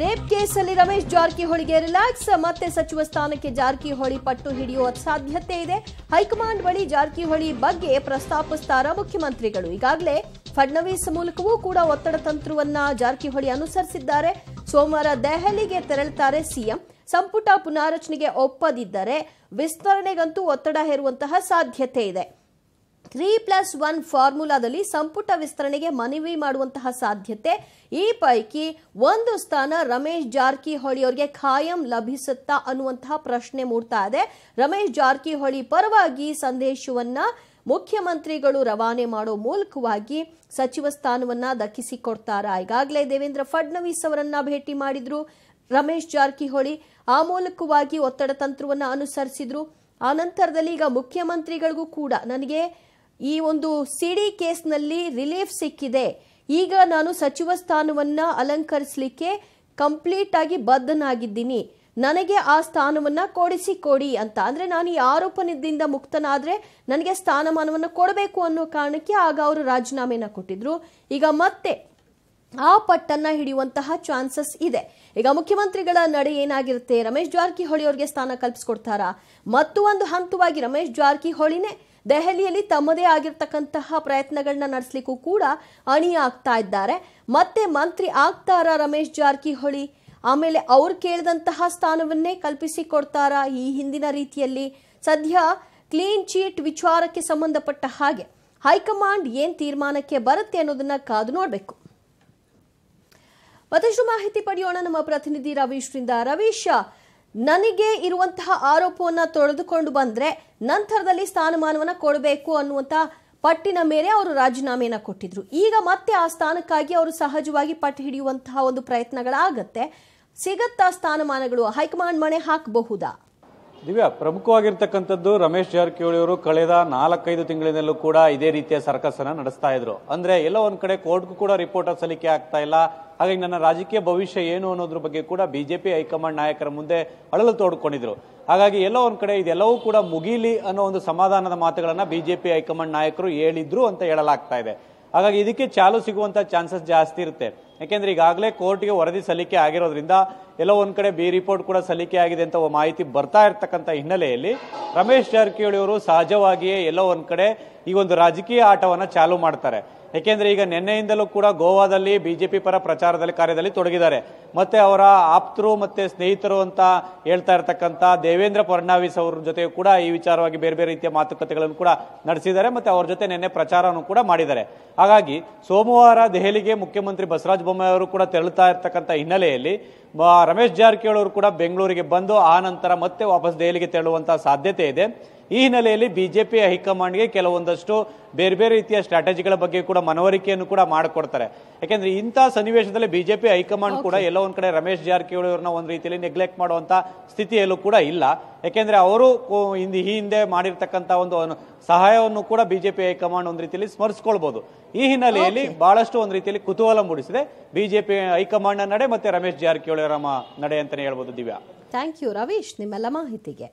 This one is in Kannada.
ರೇಪ್ ಕೇಸಲ್ಲಿ ರಮೇಶ್ ಜಾರಕಿಹೊಳಿಗೆ ರಿಲ್ಯಾಕ್ಸ್ ಮತ್ತೆ ಸಚಿವ ಸ್ಥಾನಕ್ಕೆ ಜಾರಕಿಹೊಳಿ ಪಟ್ಟು ಹಿಡಿಯುವ ಸಾಧ್ಯತೆ ಇದೆ ಹೈಕಮಾಂಡ್ ಬಳಿ ಜಾರಕಿಹೊಳಿ ಬಗ್ಗೆ ಪ್ರಸ್ತಾಪಿಸ್ತಾರ ಮುಖ್ಯಮಂತ್ರಿಗಳು ಈಗಾಗಲೇ ಫಡ್ನವೀಸ್ ಮೂಲಕವೂ ಕೂಡ ಒತ್ತಡ ತಂತ್ರವನ್ನ ಜಾರಕಿಹೊಳಿ ಅನುಸರಿಸಿದ್ದಾರೆ ಸೋಮವಾರ ದೆಹಲಿಗೆ ತೆರಳುತ್ತಾರೆ ಸಿಎಂ ಸಂಪುಟ ಪುನಾರಚನೆಗೆ ಒಪ್ಪದಿದ್ದರೆ ವಿಸ್ತರಣೆಗಂತೂ ಒತ್ತಡ ಹೇರುವಂತಹ ಸಾಧ್ಯತೆ ಇದೆ ತ್ರೀ ಪ್ಲಸ್ ಒನ್ ಫಾರ್ಮುಲಾದಲ್ಲಿ ಸಂಪುಟ ವಿಸ್ತರಣೆಗೆ ಮನವಿ ಮಾಡುವಂತಹ ಸಾಧ್ಯತೆ ಈ ಪೈಕಿ ಒಂದು ಸ್ಥಾನ ರಮೇಶ್ ಜಾರಕಿಹೊಳಿ ಅವರಿಗೆ ಖಾಯಂ ಲಭಿಸುತ್ತಾ ಅನ್ನುವಂತಹ ಪ್ರಶ್ನೆ ಮೂಡ್ತಾ ಇದೆ ರಮೇಶ್ ಜಾರಕಿಹೊಳಿ ಪರವಾಗಿ ಸಂದೇಶವನ್ನ ಮುಖ್ಯಮಂತ್ರಿಗಳು ರವಾನೆ ಮಾಡೋ ಮೂಲಕವಾಗಿ ಸಚಿವ ಸ್ಥಾನವನ್ನ ದಕ್ಕಿಸಿಕೊಡ್ತಾರ ಈಗಾಗಲೇ ದೇವೇಂದ್ರ ಫಡ್ನವೀಸ್ ಅವರನ್ನ ಭೇಟಿ ಮಾಡಿದ್ರು ರಮೇಶ್ ಜಾರಕಿಹೊಳಿ ಆ ಮೂಲಕವಾಗಿ ಒತ್ತಡ ತಂತ್ರವನ್ನು ಅನುಸರಿಸಿದ್ರು ಆ ನಂತರದಲ್ಲಿ ಈಗ ಮುಖ್ಯಮಂತ್ರಿಗಳಿಗೂ ಕೂಡ ನನಗೆ ಈ ಒಂದು ಸಿಡಿ ಕೇಸ್ನಲ್ಲಿ ರಿಲೀಫ್ ಸಿಕ್ಕಿದೆ ಈಗ ನಾನು ಸಚಿವ ಸ್ಥಾನವನ್ನು ಅಲಂಕರಿಸಲಿಕ್ಕೆ ಕಂಪ್ಲೀಟ್ ಆಗಿ ಬದ್ಧನಾಗಿದ್ದೀನಿ ನನಗೆ ಆ ಸ್ಥಾನವನ್ನು ಕೊಡಿಸಿ ಕೊಡಿ ಅಂತ ಅಂದರೆ ನಾನು ಈ ಆರೋಪದಿಂದ ಮುಕ್ತನಾದರೆ ನನಗೆ ಸ್ಥಾನಮಾನವನ್ನು ಕೊಡಬೇಕು ಅನ್ನೋ ಕಾರಣಕ್ಕೆ ಆಗ ಅವರು ರಾಜೀನಾಮೆನ ಕೊಟ್ಟಿದ್ರು ಈಗ ಮತ್ತೆ ಆ ಪಟ್ಟನ್ನ ಹಿಡಿಯುವಂತಹ ಚಾನ್ಸಸ್ ಇದೆ ಈಗ ಮುಖ್ಯಮಂತ್ರಿಗಳ ನಡೆ ಏನಾಗಿರುತ್ತೆ ರಮೇಶ್ ಜಾರಕಿಹೊಳಿ ಅವ್ರಿಗೆ ಸ್ಥಾನ ಕಲ್ಪಿಸ್ಕೊಡ್ತಾರಾ ಮತ್ತು ಒಂದು ಹಂತವಾಗಿ ರಮೇಶ್ ಜಾರಕಿಹೊಳಿನೇ ದೆಹಲಿಯಲ್ಲಿ ತಮ್ಮದೇ ಆಗಿರ್ತಕ್ಕಂತಹ ಪ್ರಯತ್ನಗಳನ್ನ ನಡೆಸಲಿಕ್ಕೂ ಕೂಡ ಆಗ್ತಾ ಇದ್ದಾರೆ ಮತ್ತೆ ಮಂತ್ರಿ ಆಗ್ತಾರ ರಮೇಶ್ ಜಾರಕಿಹೊಳಿ ಆಮೇಲೆ ಅವ್ರು ಕೇಳಿದಂತಹ ಸ್ಥಾನವನ್ನೇ ಕಲ್ಪಿಸಿಕೊಡ್ತಾರ ಈ ಹಿಂದಿನ ರೀತಿಯಲ್ಲಿ ಸದ್ಯ ಕ್ಲೀನ್ ಚೀಟ್ ವಿಚಾರಕ್ಕೆ ಸಂಬಂಧಪಟ್ಟ ಹಾಗೆ ಹೈಕಮಾಂಡ್ ಏನ್ ತೀರ್ಮಾನಕ್ಕೆ ಬರುತ್ತೆ ಅನ್ನೋದನ್ನ ಕಾದು ನೋಡಬೇಕು ಮತ್ತಷ್ಟು ಮಾಹಿತಿ ಪಡೆಯೋಣ ನಮ್ಮ ಪ್ರತಿನಿಧಿ ರವೀಶ್ರಿಂದ ರವೀಶ್ ನನಗೆ ಇರುವಂತಹ ಆರೋಪವನ್ನು ತೊಳೆದುಕೊಂಡು ಬಂದರೆ ನಂತರದಲ್ಲಿ ಸ್ಥಾನಮಾನವನ್ನು ಕೊಡಬೇಕು ಅನ್ನುವಂಥ ಪಟ್ಟಿನ ಮೇಲೆ ಅವರು ರಾಜೀನಾಮೆಯನ್ನ ಕೊಟ್ಟಿದ್ರು ಈಗ ಮತ್ತೆ ಆ ಸ್ಥಾನಕ್ಕಾಗಿ ಅವರು ಸಹಜವಾಗಿ ಪಟ್ಟಿ ಹಿಡಿಯುವಂತಹ ಒಂದು ಪ್ರಯತ್ನಗಳಾಗತ್ತೆ ಸಿಗತ್ತಾ ಸ್ಥಾನಮಾನಗಳು ಹೈಕಮಾಂಡ್ ಮಣೆ ಹಾಕಬಹುದಾ ದಿವ್ಯಾ ಪ್ರಮುಖವಾಗಿರ್ತಕ್ಕಂಥದ್ದು ರಮೇಶ್ ಜಾರಕಿಹೊಳಿ ಅವರು ಕಳೆದ ನಾಲ್ಕೈದು ತಿಂಗಳಿನಲ್ಲೂ ಕೂಡ ಇದೇ ರೀತಿಯ ಸರ್ಕಸ್ ಅನ್ನ ನಡೆಸ್ತಾ ಇದ್ರು ಅಂದ್ರೆ ಎಲ್ಲ ಒಂದ್ ಕಡೆ ಕೋರ್ಟ್ಗೂ ಕೂಡ ರಿಪೋರ್ಟ್ ಸಲ್ಲಿಕೆ ಆಗ್ತಾ ಇಲ್ಲ ಹಾಗಾಗಿ ನನ್ನ ರಾಜಕೀಯ ಭವಿಷ್ಯ ಏನು ಅನ್ನೋದ್ರ ಬಗ್ಗೆ ಕೂಡ ಬಿಜೆಪಿ ಹೈಕಮಾಂಡ್ ನಾಯಕರ ಮುಂದೆ ಅಳಲು ತೋಡ್ಕೊಂಡಿದ್ರು ಹಾಗಾಗಿ ಎಲ್ಲ ಒಂದ್ ಕಡೆ ಇದೆಲ್ಲವೂ ಕೂಡ ಮುಗೀಲಿ ಅನ್ನೋ ಒಂದು ಸಮಾಧಾನದ ಮಾತುಗಳನ್ನ ಬಿಜೆಪಿ ಹೈಕಮಾಂಡ್ ನಾಯಕರು ಹೇಳಿದ್ರು ಅಂತ ಹೇಳಲಾಗ್ತಾ ಇದೆ ಹಾಗಾಗಿ ಇದಕ್ಕೆ ಚಾಲು ಸಿಗುವಂತ ಚಾನ್ಸಸ್ ಜಾಸ್ತಿ ಇರುತ್ತೆ ಯಾಕೆಂದ್ರೆ ಈಗಾಗಲೇ ಕೋರ್ಟ್ಗೆ ವರದಿ ಸಲ್ಲಿಕೆ ಆಗಿರೋದ್ರಿಂದ ಎಲ್ಲೋ ಒಂದ್ ಕಡೆ ಬಿ ರಿಪೋರ್ಟ್ ಕೂಡ ಸಲ್ಲಿಕೆ ಆಗಿದೆ ಅಂತ ಮಾಹಿತಿ ಬರ್ತಾ ಇರ್ತಕ್ಕಂಥ ಹಿನ್ನೆಲೆಯಲ್ಲಿ ರಮೇಶ್ ಜಾರಕಿಹೊಳಿ ಅವರು ಸಹಜವಾಗಿಯೇ ಎಲ್ಲೋ ಒಂದ್ ಕಡೆ ಈ ಒಂದು ರಾಜಕೀಯ ಆಟವನ್ನ ಚಾಲು ಮಾಡ್ತಾರೆ ಏಕೆಂದರೆ ಈಗ ನಿನ್ನೆಯಿಂದಲೂ ಕೂಡ ಗೋವಾದಲ್ಲಿ ಬಿಜೆಪಿ ಪರ ಪ್ರಚಾರದಲ್ಲಿ ಕಾರ್ಯದಲ್ಲಿ ತೊಡಗಿದ್ದಾರೆ ಮತ್ತೆ ಅವರ ಆಪ್ತರು ಮತ್ತೆ ಸ್ನೇಹಿತರು ಅಂತ ಹೇಳ್ತಾ ಇರ್ತಕ್ಕಂಥ ದೇವೇಂದ್ರ ಫಡ್ನವೀಸ್ ಅವ್ರ ಜೊತೆ ಕೂಡ ಈ ವಿಚಾರವಾಗಿ ಬೇರೆ ಬೇರೆ ರೀತಿಯ ಮಾತುಕತೆಗಳನ್ನು ಕೂಡ ನಡೆಸಿದ್ದಾರೆ ಮತ್ತೆ ಅವ್ರ ಜೊತೆ ನಿನ್ನೆ ಪ್ರಚಾರವನ್ನು ಕೂಡ ಮಾಡಿದ್ದಾರೆ ಹಾಗಾಗಿ ಸೋಮವಾರ ದೆಹಲಿಗೆ ಮುಖ್ಯಮಂತ್ರಿ ಬಸವರಾಜ ಬೊಮ್ಮಾಯಿ ಅವರು ಕೂಡ ತೆರಳುತ್ತಾ ಇರ್ತಕ್ಕಂಥ ಹಿನ್ನೆಲೆಯಲ್ಲಿ ರಮೇಶ್ ಜಾರಕಿಹೊಳಿ ಅವರು ಕೂಡ ಬೆಂಗಳೂರಿಗೆ ಬಂದು ಆ ನಂತರ ಮತ್ತೆ ವಾಪಸ್ ದೆಹಲಿಗೆ ತೆರಳುವಂತಹ ಸಾಧ್ಯತೆ ಇದೆ ಈ ಹಿನ್ನೆಲೆಯಲ್ಲಿ ಬಿಜೆಪಿ ಹೈಕಮಾಂಡ್ಗೆ ಕೆಲವೊಂದಷ್ಟು ಬೇರೆ ಬೇರೆ ರೀತಿಯ ಸ್ಟ್ರಾಟಜಿಗಳ ಬಗ್ಗೆ ಕೂಡ ಮನವರಿಕೆಯನ್ನು ಕೂಡ ಮಾಡಿಕೊಡ್ತಾರೆ ಯಾಕೆಂದ್ರೆ ಇಂಥ ಸನ್ನಿವೇಶದಲ್ಲಿ ಬಿಜೆಪಿ ಹೈಕಮಾಂಡ್ ಕೂಡ ಎಲ್ಲ ಒಂದ್ ಕಡೆ ರಮೇಶ್ ಜಾರಕಿಹೊಳಿ ಅವ್ರನ್ನ ಒಂದು ರೀತಿಯಲ್ಲಿ ನೆಗ್ಲೆಕ್ಟ್ ಮಾಡುವಂತ ಸ್ಥಿತಿಯಲ್ಲೂ ಕೂಡ ಇಲ್ಲ ಯಾಕೆಂದ್ರೆ ಅವರು ಈ ಹಿಂದೆ ಮಾಡಿರ್ತಕ್ಕಂಥ ಒಂದು ಸಹಾಯವನ್ನು ಕೂಡ ಬಿಜೆಪಿ ಹೈಕಮಾಂಡ್ ಒಂದು ರೀತಿಯಲ್ಲಿ ಸ್ಮರಿಸ್ಕೊಳ್ಬಹುದು ಈ ಹಿನ್ನೆಲೆಯಲ್ಲಿ ಬಹಳಷ್ಟು ಒಂದು ರೀತಿಯಲ್ಲಿ ಕುತೂಹಲ ಮೂಡಿಸಿದೆ ಬಿಜೆಪಿ ಹೈಕಮಾಂಡ್ ನಡೆ ಮತ್ತೆ ರಮೇಶ್ ಜಾರಕಿಹೊಳಿ ಅವರ ನಡೆ ಅಂತಾನೆ ಹೇಳ್ಬಹುದು ದಿವ್ಯಾ ಥ್ಯಾಂಕ್ ಯು ರವೀಶ್ ನಿಮ್ಮೆಲ್ಲ ಮಾಹಿತಿಗೆ